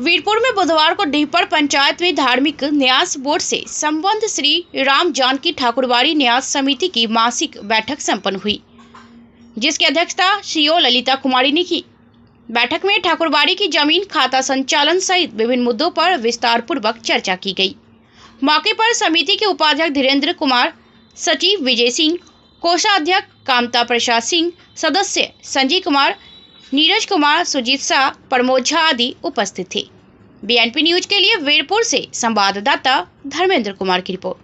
वीरपुर में बुधवार को डीपर पंचायत में धार्मिक न्यास बोर्ड से संबंध श्री राम जानकी ठाकुरवाड़ी न्यास समिति की मासिक बैठक संपन्न हुई जिसकी अध्यक्षता सीओ ललिता कुमारी ने की बैठक में ठाकुरवाड़ी की जमीन खाता संचालन सहित विभिन्न मुद्दों पर विस्तार पूर्वक चर्चा की गई मौके पर समिति के उपाध्यक्ष धीरेन्द्र कुमार सचिव विजय सिंह कोषाध्यक्ष कामता प्रसाद सिंह सदस्य संजय कुमार नीरज कुमार सुजीत शाह प्रमोद झा आदि उपस्थित थे बीएनपी न्यूज के लिए वीरपुर से संवाददाता धर्मेंद्र कुमार की रिपोर्ट